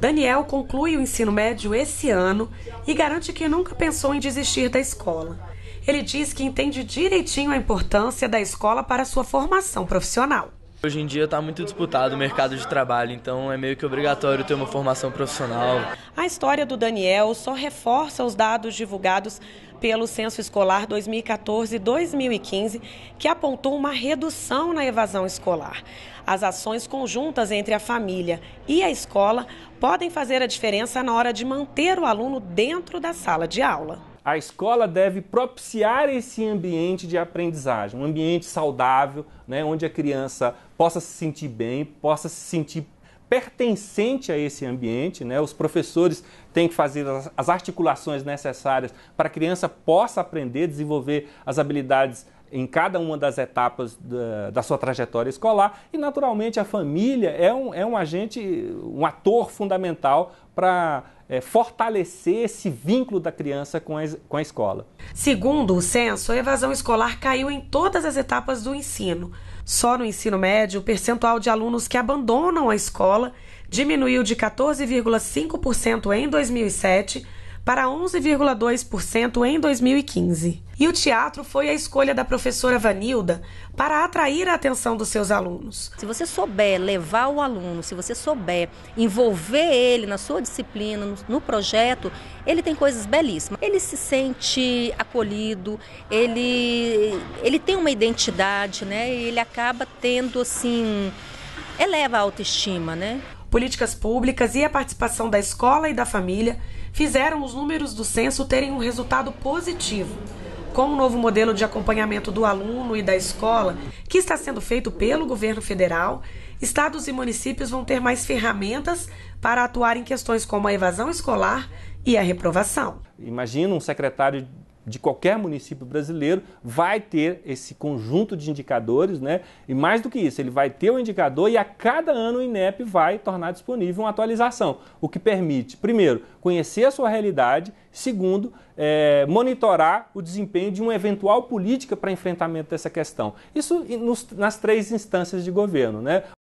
Daniel conclui o ensino médio esse ano e garante que nunca pensou em desistir da escola. Ele diz que entende direitinho a importância da escola para sua formação profissional. Hoje em dia está muito disputado o mercado de trabalho, então é meio que obrigatório ter uma formação profissional. A história do Daniel só reforça os dados divulgados pelo Censo Escolar 2014-2015, que apontou uma redução na evasão escolar. As ações conjuntas entre a família e a escola podem fazer a diferença na hora de manter o aluno dentro da sala de aula a escola deve propiciar esse ambiente de aprendizagem, um ambiente saudável, né, onde a criança possa se sentir bem, possa se sentir pertencente a esse ambiente, né? Os professores têm que fazer as articulações necessárias para a criança possa aprender, desenvolver as habilidades em cada uma das etapas da, da, sua trajetória escolar e, naturalmente, a família é um, é um agente, um ator fundamental para é, fortalecer esse vínculo da criança com a, com a escola. Segundo o censo, a evasão escolar caiu em todas as etapas do ensino. Só no ensino médio, o percentual de alunos que abandonam a escola diminuiu de 14,5% em 2007 para 11,2% em 2015. E o teatro foi a escolha da professora Vanilda para atrair a atenção dos seus alunos. Se você souber levar o aluno, se você souber envolver ele na sua disciplina, no, projeto, ele tem coisas belíssimas. Ele se sente acolhido, ele, ele tem uma identidade, né? ele acaba tendo assim eleva a autoestima, né? políticas públicas e a participação da escola e da família fizeram os números do censo terem um resultado positivo. Com o um novo modelo de acompanhamento do aluno e da escola, que está sendo feito pelo governo federal, estados e municípios vão ter mais ferramentas para atuar em questões como a evasão escolar e a reprovação. Imagina um secretário de qualquer município brasileiro vai ter esse conjunto de indicadores, né? E mais do que isso, ele vai ter o um indicador e a cada ano o INEP vai tornar disponível uma atualização, o que permite, primeiro, conhecer a sua realidade, segundo, é, monitorar o desempenho de uma eventual política para enfrentamento dessa questão. Isso nos, nas três instâncias de governo, né?